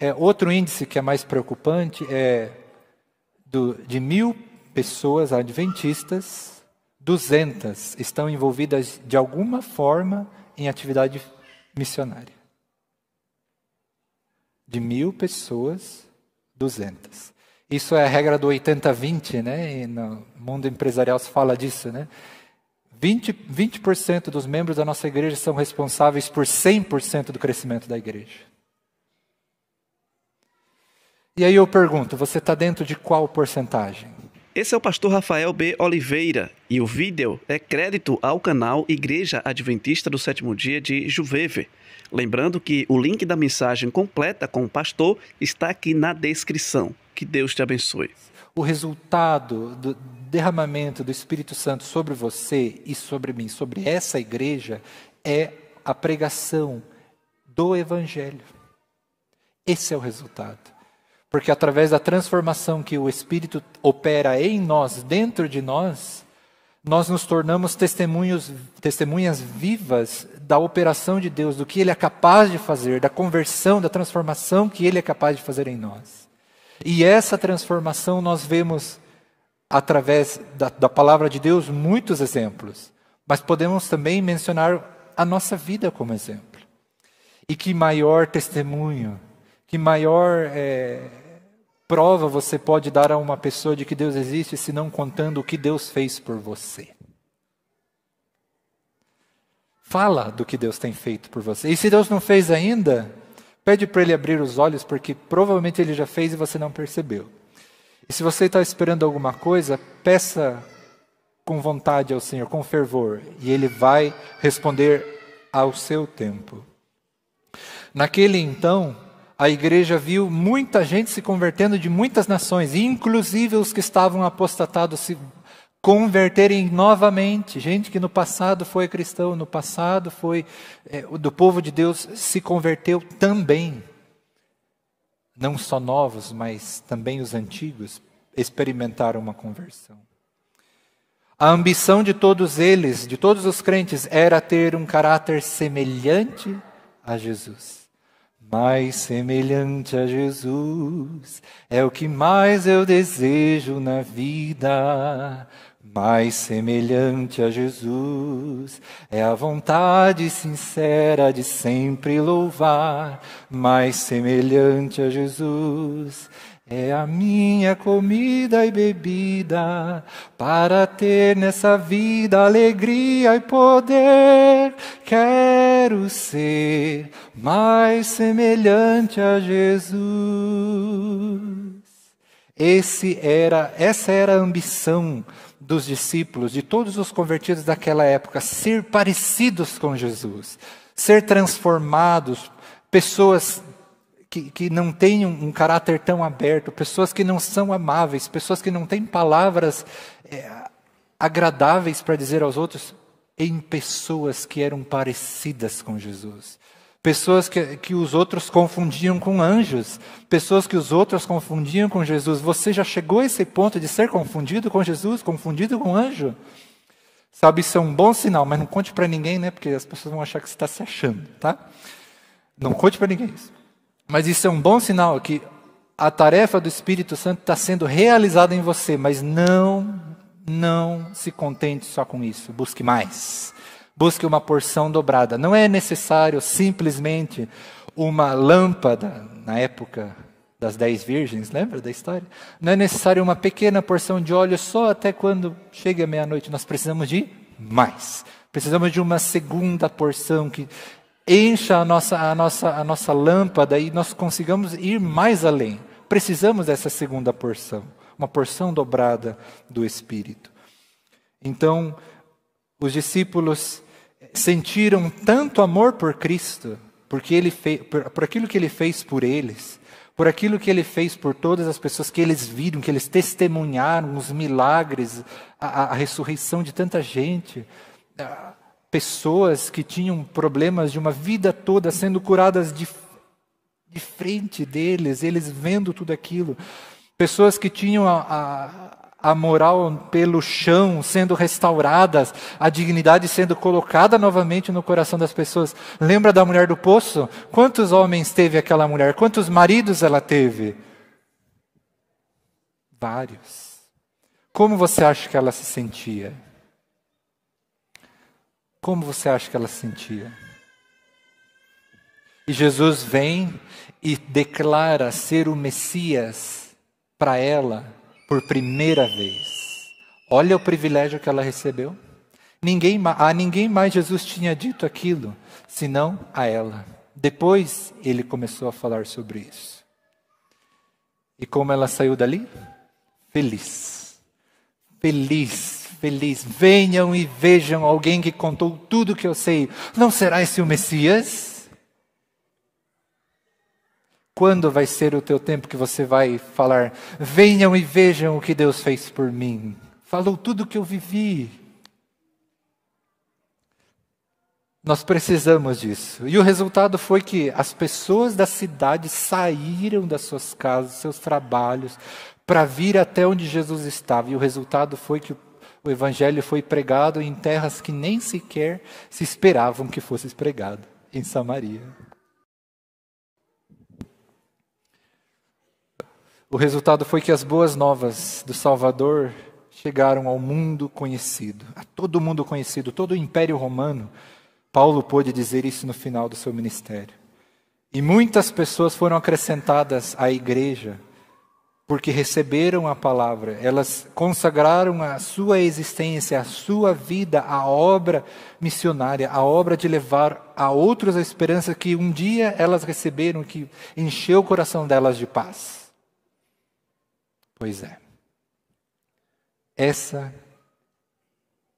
É, outro índice que é mais preocupante é do, de mil pessoas adventistas, 200 estão envolvidas de alguma forma em atividade missionária. De mil pessoas, 200. Isso é a regra do 80-20, né? E no mundo empresarial se fala disso, né? 20%, 20 dos membros da nossa igreja são responsáveis por 100% do crescimento da igreja. E aí eu pergunto, você está dentro de qual porcentagem? Esse é o pastor Rafael B. Oliveira e o vídeo é crédito ao canal Igreja Adventista do Sétimo Dia de Juveve. Lembrando que o link da mensagem completa com o pastor está aqui na descrição. Que Deus te abençoe. O resultado do derramamento do Espírito Santo sobre você e sobre mim, sobre essa igreja, é a pregação do Evangelho. Esse é o resultado. Porque através da transformação que o Espírito opera em nós, dentro de nós, nós nos tornamos testemunhos, testemunhas vivas da operação de Deus, do que Ele é capaz de fazer, da conversão, da transformação que Ele é capaz de fazer em nós. E essa transformação nós vemos através da, da palavra de Deus muitos exemplos, mas podemos também mencionar a nossa vida como exemplo. E que maior testemunho, que maior é, prova você pode dar a uma pessoa de que Deus existe se não contando o que Deus fez por você? Fala do que Deus tem feito por você. E se Deus não fez ainda, pede para ele abrir os olhos, porque provavelmente ele já fez e você não percebeu. E se você está esperando alguma coisa, peça com vontade ao Senhor, com fervor, e ele vai responder ao seu tempo. Naquele então, a igreja viu muita gente se convertendo de muitas nações, inclusive os que estavam apostatados se converterem novamente. Gente que no passado foi cristão, no passado foi é, do povo de Deus, se converteu também. Não só novos, mas também os antigos experimentaram uma conversão. A ambição de todos eles, de todos os crentes, era ter um caráter semelhante a Jesus. Mais semelhante a Jesus é o que mais eu desejo na vida. Mais semelhante a Jesus é a vontade sincera de sempre louvar. Mais semelhante a Jesus é a minha comida e bebida para ter nessa vida alegria e poder. Quer quero ser mais semelhante a Jesus. Esse era, essa era a ambição dos discípulos, de todos os convertidos daquela época, ser parecidos com Jesus, ser transformados, pessoas que, que não têm um, um caráter tão aberto, pessoas que não são amáveis, pessoas que não têm palavras é, agradáveis para dizer aos outros, em pessoas que eram parecidas com Jesus. Pessoas que, que os outros confundiam com anjos, pessoas que os outros confundiam com Jesus. Você já chegou a esse ponto de ser confundido com Jesus, confundido com anjo? Sabe, isso é um bom sinal, mas não conte para ninguém, né? Porque as pessoas vão achar que você está se achando, tá? Não conte para ninguém isso. Mas isso é um bom sinal que a tarefa do Espírito Santo está sendo realizada em você, mas não não se contente só com isso, busque mais. Busque uma porção dobrada. Não é necessário simplesmente uma lâmpada, na época das dez virgens, lembra da história? Não é necessário uma pequena porção de óleo só até quando chega meia-noite. Nós precisamos de mais. Precisamos de uma segunda porção que encha a nossa, a nossa, a nossa lâmpada e nós consigamos ir mais além. Precisamos dessa segunda porção uma porção dobrada do Espírito. Então, os discípulos sentiram tanto amor por Cristo, porque ele fez, por, por aquilo que ele fez por eles, por aquilo que ele fez por todas as pessoas que eles viram, que eles testemunharam, os milagres, a, a, ressurreição de tanta gente, pessoas que tinham problemas de uma vida toda sendo curadas de, de frente deles, eles vendo tudo aquilo. Pessoas que tinham a, a, a moral pelo chão sendo restauradas, a dignidade sendo colocada novamente no coração das pessoas. Lembra da mulher do poço? Quantos homens teve aquela mulher? Quantos maridos ela teve? Vários. Como você acha que ela se sentia? Como você acha que ela se sentia? E Jesus vem e declara ser o Messias para ela por primeira vez. Olha o privilégio que ela recebeu. Ninguém, a ninguém mais Jesus tinha dito aquilo, senão a ela. Depois ele começou a falar sobre isso. E como ela saiu dali? Feliz. Feliz, feliz. Venham e vejam alguém que contou tudo o que eu sei. Não será esse o Messias? Quando vai ser o teu tempo que você vai falar: venham e vejam o que Deus fez por mim? Falou tudo o que eu vivi. Nós precisamos disso. E o resultado foi que as pessoas da cidade saíram das suas casas, dos seus trabalhos, para vir até onde Jesus estava. E o resultado foi que o evangelho foi pregado em terras que nem sequer se esperavam que fosse pregado em Samaria. O resultado foi que as boas novas do Salvador chegaram ao mundo conhecido, a todo mundo conhecido, todo o Império Romano. Paulo pôde dizer isso no final do seu ministério. E muitas pessoas foram acrescentadas à igreja porque receberam a palavra, elas consagraram a sua existência, a sua vida, a obra missionária, a obra de levar a outros a esperança que um dia elas receberam, que encheu o coração delas de paz. Pois é. Essa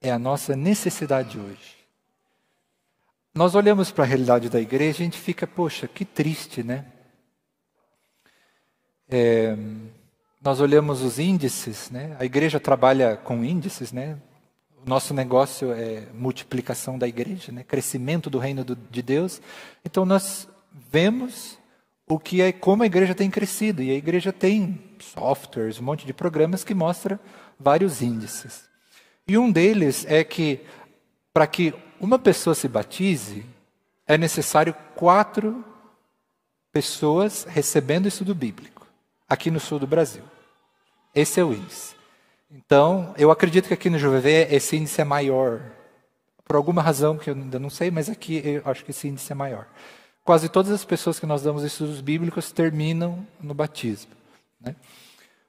é a nossa necessidade hoje. Nós olhamos para a realidade da igreja e a gente fica, poxa, que triste, né? É, nós olhamos os índices, né? A igreja trabalha com índices, né? O nosso negócio é multiplicação da igreja, né? Crescimento do reino do, de Deus. Então nós vemos o que é como a igreja tem crescido e a igreja tem softwares, um monte de programas que mostra vários índices. E um deles é que para que uma pessoa se batize, é necessário quatro pessoas recebendo estudo bíblico, aqui no sul do Brasil. Esse é o índice. Então, eu acredito que aqui no Juvevê esse índice é maior. Por alguma razão que eu ainda não sei, mas aqui eu acho que esse índice é maior. Quase todas as pessoas que nós damos estudos bíblicos terminam no batismo. Né?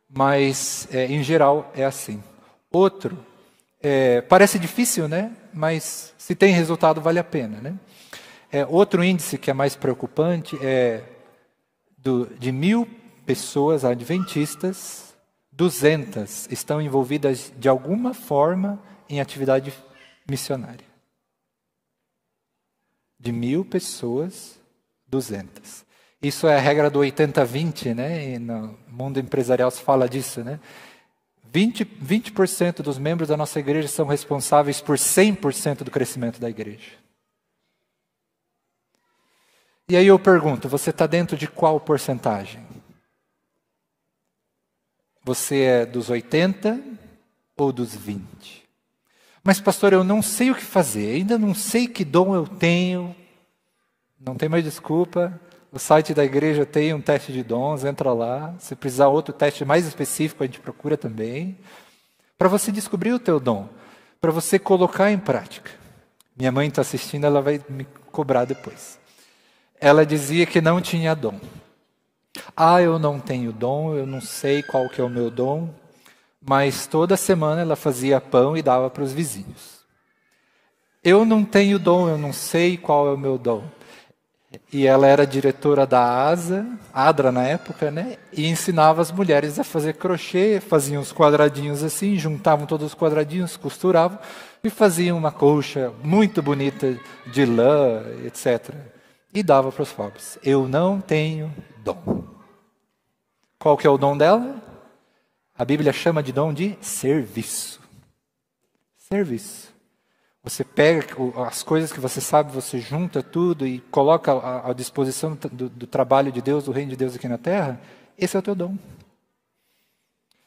Mas, é, em geral, é assim. Outro, é, parece difícil, né? mas se tem resultado, vale a pena. Né? É, outro índice que é mais preocupante é do, de mil pessoas adventistas, 200 estão envolvidas de alguma forma em atividade missionária. De mil pessoas, 200. Isso é a regra do 80-20, né? E no mundo empresarial se fala disso, né? 20%, 20 dos membros da nossa igreja são responsáveis por 100% do crescimento da igreja. E aí eu pergunto: você está dentro de qual porcentagem? Você é dos 80 ou dos 20? Mas, pastor, eu não sei o que fazer, ainda não sei que dom eu tenho, não tem mais desculpa. O site da igreja tem um teste de dons, entra lá. Se precisar outro teste mais específico, a gente procura também. Para você descobrir o teu dom, para você colocar em prática. Minha mãe está assistindo, ela vai me cobrar depois. Ela dizia que não tinha dom. Ah, eu não tenho dom, eu não sei qual que é o meu dom, mas toda semana ela fazia pão e dava para os vizinhos. Eu não tenho dom, eu não sei qual é o meu dom. E ela era diretora da ASA, ADRA na época, né? E ensinava as mulheres a fazer crochê, faziam os quadradinhos assim, juntavam todos os quadradinhos, costuravam e faziam uma colcha muito bonita de lã, etc. E dava para os pobres. Eu não tenho dom. Qual que é o dom dela? A Bíblia chama de dom de serviço. Serviço. Você pega as coisas que você sabe, você junta tudo e coloca à disposição do, do, trabalho de Deus, do reino de Deus aqui na terra. Esse é o teu dom.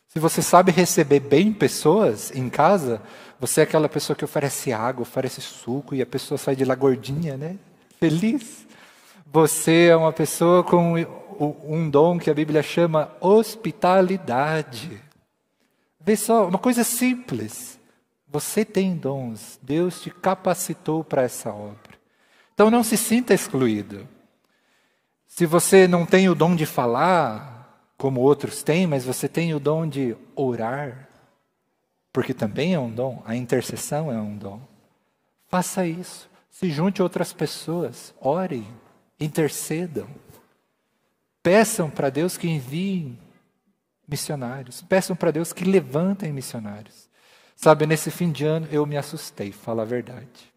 Se você sabe receber bem pessoas em casa, você é aquela pessoa que oferece água, oferece suco e a pessoa sai de lá gordinha, né? Feliz. Você é uma pessoa com um dom que a Bíblia chama hospitalidade. Vê só, uma coisa simples. Você tem dons, Deus te capacitou para essa obra. Então não se sinta excluído. Se você não tem o dom de falar, como outros têm, mas você tem o dom de orar, porque também é um dom, a intercessão é um dom. Faça isso. Se junte outras pessoas, orem, intercedam. Peçam para Deus que enviem missionários, peçam para Deus que levantem missionários. Sabe, nesse fim de ano eu me assustei, fala a verdade.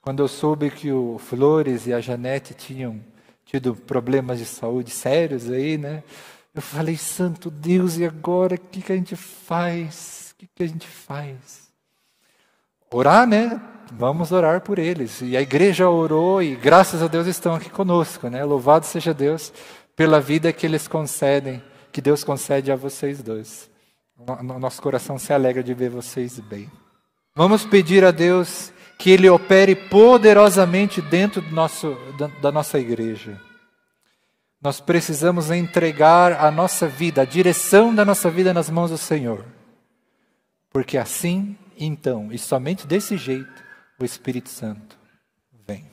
Quando eu soube que o Flores e a Janete tinham tido problemas de saúde sérios aí, né? Eu falei, santo Deus, e agora o que, que a gente faz? O que, que a gente faz? Orar, né? Vamos orar por eles. E a igreja orou e graças a Deus estão aqui conosco, né? Louvado seja Deus pela vida que eles concedem, que Deus concede a vocês dois. Nosso coração se alegra de ver vocês bem. Vamos pedir a Deus que Ele opere poderosamente dentro do nosso, da nossa igreja. Nós precisamos entregar a nossa vida, a direção da nossa vida nas mãos do Senhor. Porque assim, então, e somente desse jeito, o Espírito Santo vem.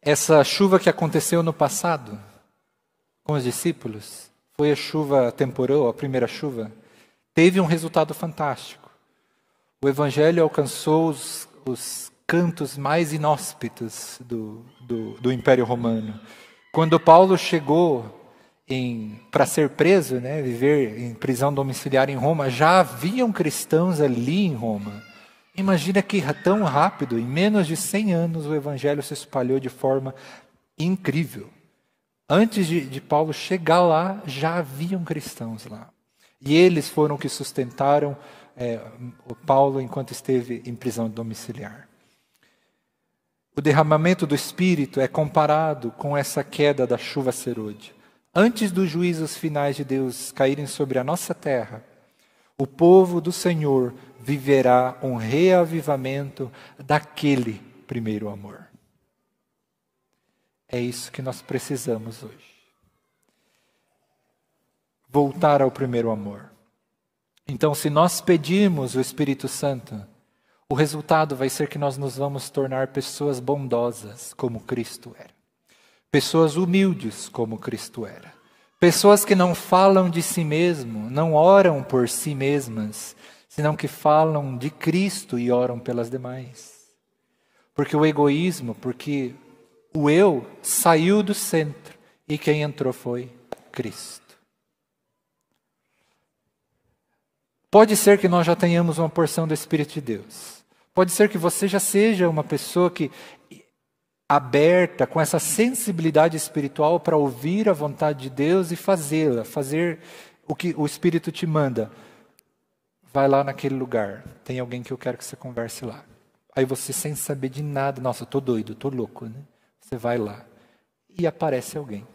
Essa chuva que aconteceu no passado com os discípulos foi a chuva temporal, a primeira chuva, teve um resultado fantástico. O evangelho alcançou os, os cantos mais inóspitos do, do, do Império Romano. Quando Paulo chegou para ser preso, né, viver em prisão domiciliar em Roma, já haviam cristãos ali em Roma. Imagina que tão rápido, em menos de 100 anos, o evangelho se espalhou de forma incrível. Antes de, de Paulo chegar lá, já haviam cristãos lá. E eles foram que sustentaram é, Paulo enquanto esteve em prisão domiciliar. O derramamento do Espírito é comparado com essa queda da chuva serôdia. Antes dos juízos finais de Deus caírem sobre a nossa terra, o povo do Senhor viverá um reavivamento daquele primeiro amor. É isso que nós precisamos hoje. Voltar ao primeiro amor. Então, se nós pedirmos o Espírito Santo, o resultado vai ser que nós nos vamos tornar pessoas bondosas, como Cristo era. Pessoas humildes, como Cristo era. Pessoas que não falam de si mesmo, não oram por si mesmas, senão que falam de Cristo e oram pelas demais. Porque o egoísmo, porque o eu saiu do centro e quem entrou foi Cristo. Pode ser que nós já tenhamos uma porção do Espírito de Deus. Pode ser que você já seja uma pessoa que aberta com essa sensibilidade espiritual para ouvir a vontade de Deus e fazê-la, fazer o que o Espírito te manda. Vai lá naquele lugar, tem alguém que eu quero que você converse lá. Aí você, sem saber de nada, nossa, eu tô doido, tô louco, né? Você vai lá e aparece alguém.